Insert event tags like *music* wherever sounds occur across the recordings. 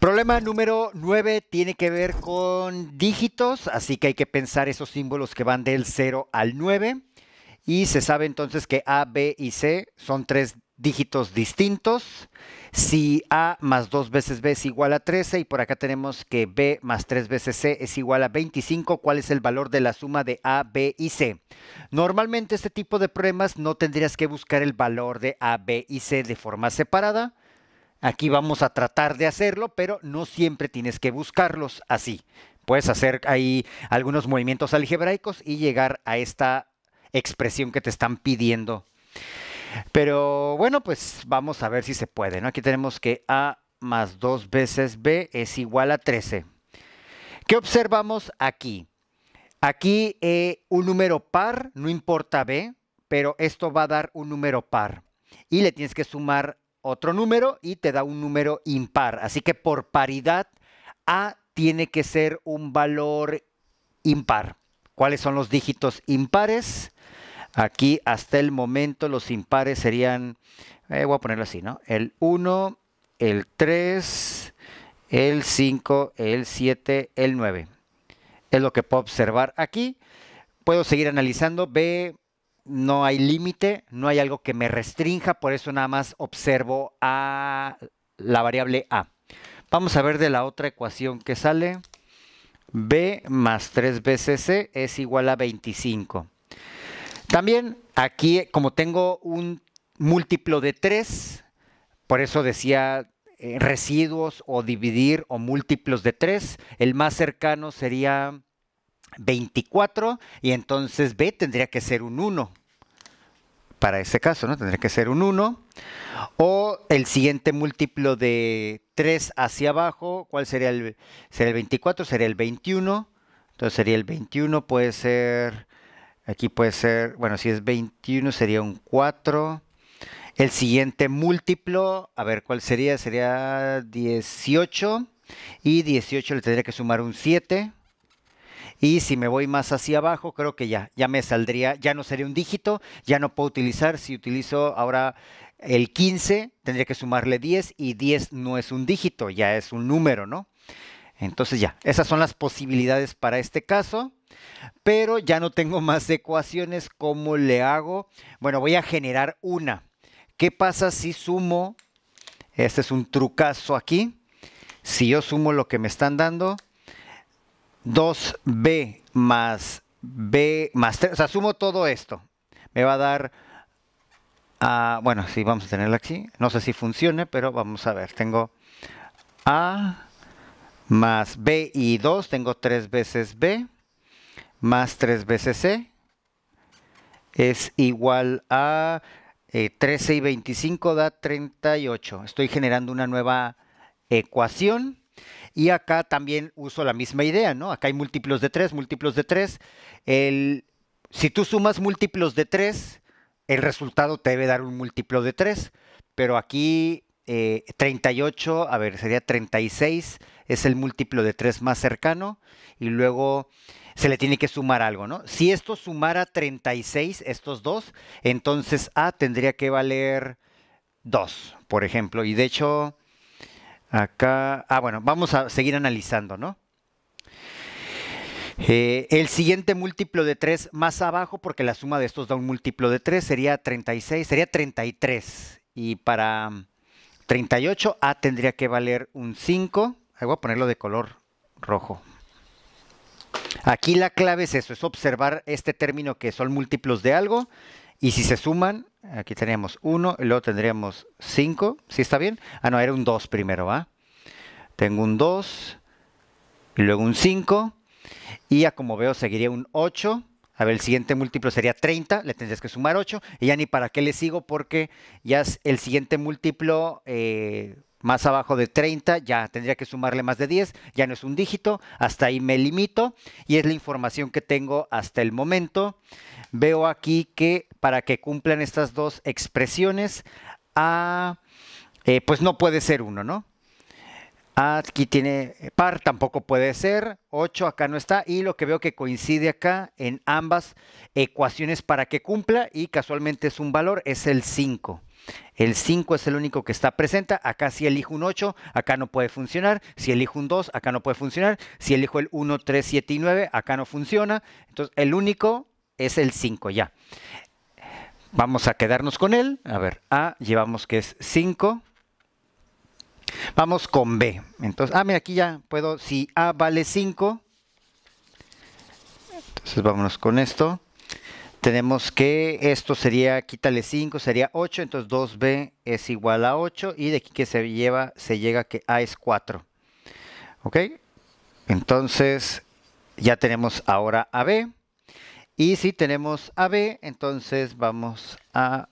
Problema número 9 tiene que ver con dígitos, así que hay que pensar esos símbolos que van del 0 al 9. Y se sabe entonces que A, B y C son tres dígitos distintos. Si A más 2 veces B es igual a 13 y por acá tenemos que B más 3 veces C es igual a 25, ¿cuál es el valor de la suma de A, B y C? Normalmente este tipo de problemas no tendrías que buscar el valor de A, B y C de forma separada, Aquí vamos a tratar de hacerlo, pero no siempre tienes que buscarlos así. Puedes hacer ahí algunos movimientos algebraicos y llegar a esta expresión que te están pidiendo. Pero bueno, pues vamos a ver si se puede. Aquí tenemos que A más 2 veces B es igual a 13. ¿Qué observamos aquí? Aquí eh, un número par, no importa B, pero esto va a dar un número par. Y le tienes que sumar otro número y te da un número impar. Así que por paridad, A tiene que ser un valor impar. ¿Cuáles son los dígitos impares? Aquí hasta el momento los impares serían, eh, voy a ponerlo así, ¿no? El 1, el 3, el 5, el 7, el 9. Es lo que puedo observar aquí. Puedo seguir analizando. B, no hay límite, no hay algo que me restrinja, por eso nada más observo a la variable A. Vamos a ver de la otra ecuación que sale. B más 3 veces C es igual a 25. También aquí, como tengo un múltiplo de 3, por eso decía eh, residuos o dividir o múltiplos de 3, el más cercano sería 24 y entonces B tendría que ser un 1 para este caso, ¿no? Tendría que ser un 1. O el siguiente múltiplo de 3 hacia abajo, ¿cuál sería el, sería el 24? Sería el 21. Entonces sería el 21, puede ser, aquí puede ser, bueno, si es 21 sería un 4. El siguiente múltiplo, a ver cuál sería, sería 18. Y 18 le tendría que sumar un 7. Y si me voy más hacia abajo, creo que ya, ya me saldría, ya no sería un dígito, ya no puedo utilizar. Si utilizo ahora el 15, tendría que sumarle 10 y 10 no es un dígito, ya es un número, ¿no? Entonces ya, esas son las posibilidades para este caso. Pero ya no tengo *laughs* más ecuaciones, ¿cómo le hago? Bueno, voy a generar una. ¿Qué pasa si sumo? Este es un trucazo aquí. Si yo sumo lo que me están dando, 2b más b más 3, o sea, sumo todo esto, me va a dar, ah, bueno, sí, vamos a tenerla aquí, no sé si funcione, pero vamos a ver, tengo a más b y 2, tengo 3 veces b, más 3 veces c, es igual a 13 eh, y 25 da 38. Estoy generando una nueva ecuación y acá también uso la misma idea, ¿no? Acá hay múltiplos de 3, múltiplos de 3. si tú sumas múltiplos de 3, el resultado te debe dar un múltiplo de 3. Pero aquí 38, eh, a ver, sería 36, es el múltiplo de 3 más cercano. Y luego se le tiene que sumar algo, ¿no? Si esto sumara 36, estos dos, entonces A ah, tendría que valer 2, por ejemplo. Y de hecho, Acá, ah, bueno, vamos a seguir analizando, ¿no? Eh, el siguiente múltiplo de 3 más abajo, porque la suma de estos da un múltiplo de 3, sería 36, sería 33. Y para 38, A tendría que valer un 5. Ahí voy a ponerlo de color rojo. Aquí la clave es eso, es observar este término que son múltiplos de algo y si se suman Aquí teníamos 1 luego tendríamos 5. ¿Sí está bien? Ah, no, era un 2 primero, ¿va? Tengo un 2 y luego un 5. Y ya como veo seguiría un 8. A ver, el siguiente múltiplo sería 30, le tendrías que sumar 8. Y ya ni para qué le sigo porque ya es el siguiente múltiplo eh, más abajo de 30 ya tendría que sumarle más de 10, ya no es un dígito, hasta ahí me limito y es la información que tengo hasta el momento. Veo aquí que para que cumplan estas dos expresiones, A, eh, pues no puede ser uno ¿no? Aquí tiene par, tampoco puede ser, 8 acá no está y lo que veo que coincide acá en ambas ecuaciones para que cumpla y casualmente es un valor, es el 5. El 5 es el único que está presente. Acá si elijo un 8, acá no puede funcionar. Si elijo un 2, acá no puede funcionar. Si elijo el 1, 3, 7 y 9, acá no funciona. Entonces, el único es el 5 ya. Vamos a quedarnos con él. A ver, A llevamos que es 5. Vamos con B. Entonces, ah, mira, aquí ya puedo, si A vale 5, entonces vámonos con esto tenemos que esto sería, quítale 5, sería 8, entonces 2b es igual a 8 y de aquí que se lleva, se llega que a es 4. ¿Ok? Entonces ya tenemos ahora a b. Y si tenemos a b, entonces vamos a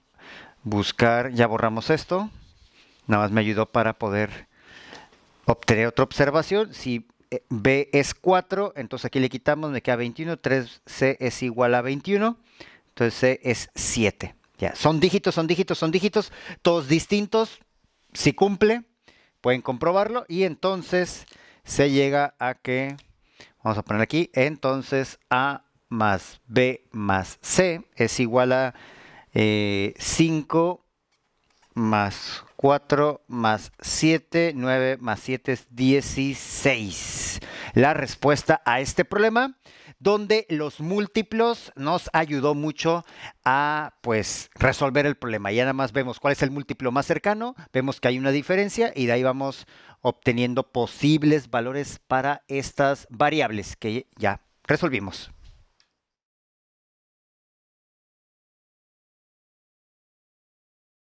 buscar, ya borramos esto. Nada más me ayudó para poder obtener otra observación. Si eh, B es 4, entonces aquí le quitamos, me queda 21, 3C es igual a 21, entonces C es 7. Ya, son dígitos, son dígitos, son dígitos, todos distintos, si cumple, pueden comprobarlo y entonces se llega a que, vamos a poner aquí, entonces A más B más C es igual a 5 eh, más 4 más 7, 9 más 7 es 16. La respuesta a este problema, donde los múltiplos nos ayudó mucho a pues resolver el problema. Ya nada más vemos cuál es el múltiplo más cercano, vemos que hay una diferencia y de ahí vamos obteniendo posibles valores para estas variables que ya resolvimos.